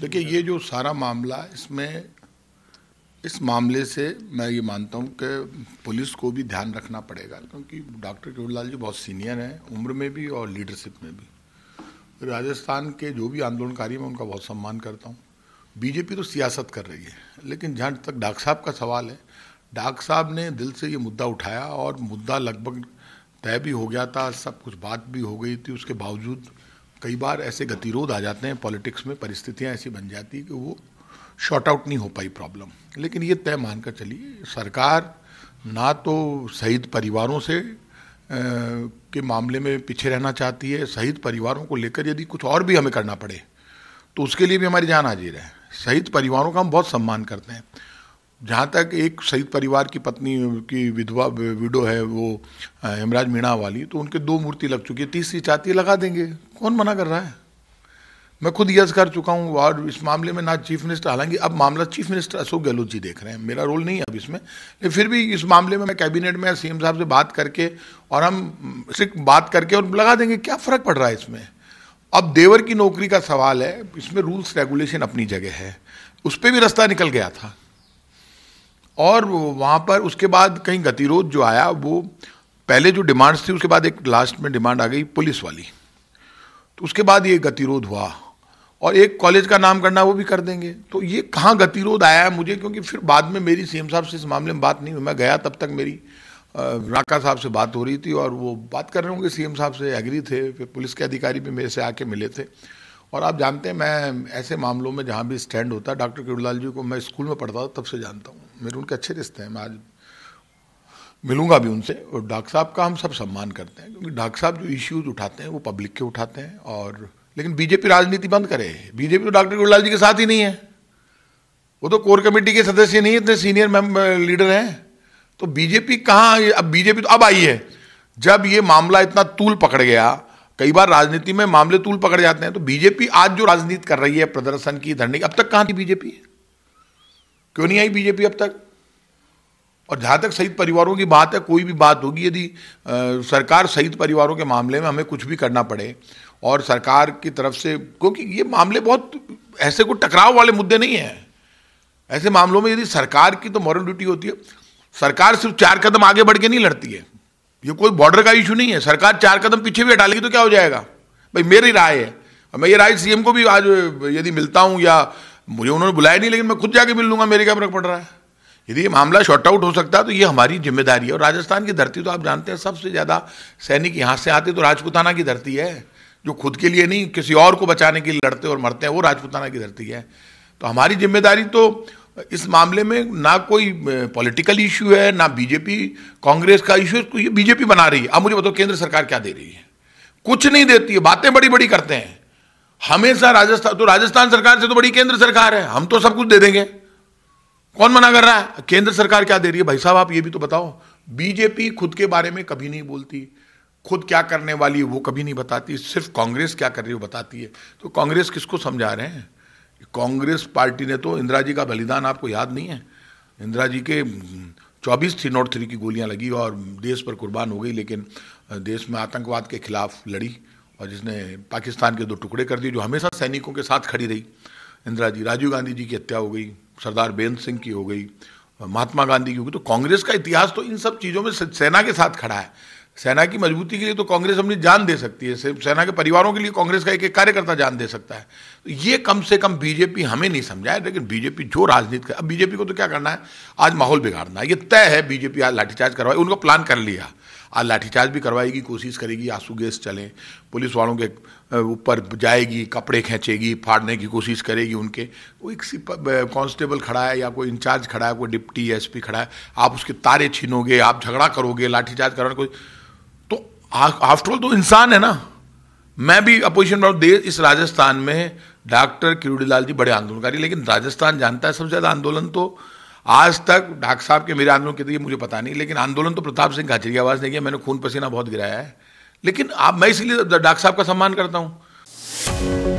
देखिए ये जो सारा मामला इसमें इस मामले से मैं ये मानता हूँ कि पुलिस को भी ध्यान रखना पड़ेगा क्योंकि डॉक्टर किरोड़लाल जी बहुत सीनियर हैं उम्र में भी और लीडरशिप में भी राजस्थान के जो भी आंदोलनकारी मैं उनका बहुत सम्मान करता हूँ बीजेपी तो सियासत कर रही है लेकिन जहाँ तक डाक साहब का सवाल है डाक साहब ने दिल से ये मुद्दा उठाया और मुद्दा लगभग तय भी हो गया था सब कुछ बात भी हो गई थी उसके बावजूद कई बार ऐसे गतिरोध आ जाते हैं पॉलिटिक्स में परिस्थितियाँ ऐसी बन जाती कि वो शॉर्ट आउट नहीं हो पाई प्रॉब्लम लेकिन ये तय मानकर चलिए सरकार ना तो शहीद परिवारों से के मामले में पीछे रहना चाहती है शहीद परिवारों को लेकर यदि कुछ और भी हमें करना पड़े तो उसके लिए भी हमारी जान हाजिर है शहीद परिवारों का हम बहुत सम्मान करते हैं जहाँ तक एक शहीद परिवार की पत्नी की विधवा विडो है वो हेमराज मीणा वाली तो उनके दो मूर्ति लग चुकी है तीसरी चाहती है लगा देंगे कौन मना कर रहा है मैं खुद यज कर चुका हूँ और इस मामले में ना चीफ मिनिस्टर हालांकि अब मामला चीफ मिनिस्टर अशोक गहलोत जी देख रहे हैं मेरा रोल नहीं है अब इसमें लेकिन फिर भी इस मामले में मैं कैबिनेट में सीएम साहब से बात करके और हम सिर्फ बात करके और लगा देंगे क्या फ़र्क पड़ रहा है इसमें अब देवर की नौकरी का सवाल है इसमें रूल्स रेगुलेशन अपनी जगह है उस पर भी रास्ता निकल गया था और वहाँ पर उसके बाद कहीं गतिरोध जो आया वो पहले जो डिमांड्स थी उसके बाद एक लास्ट में डिमांड आ गई पुलिस वाली तो उसके बाद ये गतिरोध हुआ और एक कॉलेज का नाम करना वो भी कर देंगे तो ये कहाँ गतिरोध आया है मुझे क्योंकि फिर बाद में मेरी सीएम साहब से इस मामले में बात नहीं हुई मैं गया तब तक मेरी राका साहब से बात हो रही थी और वो बात कर रहे होंगे सी साहब से एग्री थे फिर पुलिस के अधिकारी भी मेरे से आके मिले थे और आप जानते हैं मैं ऐसे मामलों में जहाँ भी स्टैंड होता डॉक्टर किरुलाल जी को मैं स्कूल में पढ़ता था तब से जानता हूँ मेरे उनके अच्छे रिश्ते हैं मैं आज मिलूंगा भी उनसे और डॉक्टर साहब का हम सब सम्मान करते हैं क्योंकि डॉक्टर साहब जो इश्यूज उठाते हैं वो पब्लिक के उठाते हैं और लेकिन बीजेपी राजनीति बंद करे बीजेपी तो डॉक्टर गुरलाल जी के साथ ही नहीं है वो तो कोर कमेटी के सदस्य नहीं इतने सीनियर लीडर हैं तो बीजेपी कहाँ अब बीजेपी तो अब आई है जब ये मामला इतना तूल पकड़ गया कई बार राजनीति में मामले तूल पकड़ जाते हैं तो बीजेपी आज जो राजनीति कर रही है प्रदर्शन की धरने की अब तक कहाँ थी बीजेपी क्यों नहीं आई बीजेपी अब तक और जहां तक शहीद परिवारों की बात है कोई भी बात होगी यदि सरकार शहीद परिवारों के मामले में हमें कुछ भी करना पड़े और सरकार की तरफ से क्योंकि ये मामले बहुत ऐसे कोई टकराव वाले मुद्दे नहीं हैं ऐसे मामलों में यदि सरकार की तो मॉरल ड्यूटी होती है सरकार सिर्फ चार कदम आगे बढ़ के नहीं लड़ती है ये कोई बॉर्डर का इशू नहीं है सरकार चार कदम पीछे भी हटा लेगी तो क्या हो जाएगा भाई मेरी राय है मैं ये राय सीएम को भी आज यदि मिलता हूँ या मुझे उन्होंने बुलाया नहीं लेकिन मैं खुद जाके मिल लूंगा मेरे क्या फर्क पड़ रहा है यदि ये मामला शॉर्ट आउट हो सकता है तो ये हमारी जिम्मेदारी है और राजस्थान की धरती तो आप जानते हैं सबसे ज़्यादा सैनिक यहाँ से आते तो राजपुताना की धरती है जो खुद के लिए नहीं किसी और को बचाने के लिए लड़ते और मरते हैं वो राजपुताना की धरती है तो हमारी जिम्मेदारी तो इस मामले में ना कोई पॉलिटिकल इशू है ना बीजेपी कांग्रेस का इशू है तो ये बीजेपी बना रही है अब मुझे बताओ केंद्र सरकार क्या दे रही है कुछ नहीं देती है बातें बड़ी बड़ी करते हैं हमेशा राजस्थान तो राजस्थान सरकार से तो बड़ी केंद्र सरकार है हम तो सब कुछ दे देंगे कौन मना कर रहा है केंद्र सरकार क्या दे रही है भाई साहब आप ये भी तो बताओ बीजेपी खुद के बारे में कभी नहीं बोलती खुद क्या करने वाली है वो कभी नहीं बताती सिर्फ कांग्रेस क्या कर रही है वो बताती है तो कांग्रेस किसको समझा रहे हैं कांग्रेस पार्टी ने तो इंदिरा जी का बलिदान आपको याद नहीं है इंदिरा जी के 24 थी नोट थ्री की गोलियां लगी और देश पर कुर्बान हो गई लेकिन देश में आतंकवाद के खिलाफ लड़ी और जिसने पाकिस्तान के दो टुकड़े कर दिए जो हमेशा सैनिकों के साथ खड़ी रही इंदिरा जी राजीव गांधी जी की हत्या हो गई सरदार बेंद सिंह की हो गई महात्मा गांधी की हो गई तो कांग्रेस का इतिहास तो इन सब चीज़ों में सेना के साथ खड़ा है सेना की मजबूती के लिए तो कांग्रेस अपनी जान दे सकती है सेना के परिवारों के लिए कांग्रेस का एक एक कार्यकर्ता जान दे सकता है तो ये कम से कम बीजेपी हमें नहीं समझाए लेकिन बीजेपी जो राजनीति कर अब बीजेपी को तो क्या करना है आज माहौल बिगाड़ना है ये तय है बीजेपी आज लाठीचार्ज करवाए उनको प्लान कर लिया आज लाठीचार्ज भी करवाई की कोशिश करेगी आंसू गैस चलें पुलिस वालों के ऊपर जाएगी कपड़े खींचेगी फाड़ने की कोशिश करेगी उनके वो एक कांस्टेबल खड़ा है या कोई इंचार्ज खड़ा है कोई डिप्टी पी खड़ा है आप उसके तारे छीनोगे आप झगड़ा करोगे लाठीचार्ज कराना कोई तो आफ्टरऑल तो इंसान है ना मैं भी अपोजिशन में देश इस राजस्थान में डॉक्टर किरोड़ीलाल जी बड़े आंदोलनकारी लेकिन राजस्थान जानता है सबसे ज़्यादा आंदोलन तो आज तक डाक साहब के मेरे आंदोलन कितने मुझे पता नहीं लेकिन आंदोलन तो प्रताप सिंह खाचरियावास ने किया मैंने खून पसीना बहुत गिराया है लेकिन आप मैं इसलिए डाक साहब का सम्मान करता हूँ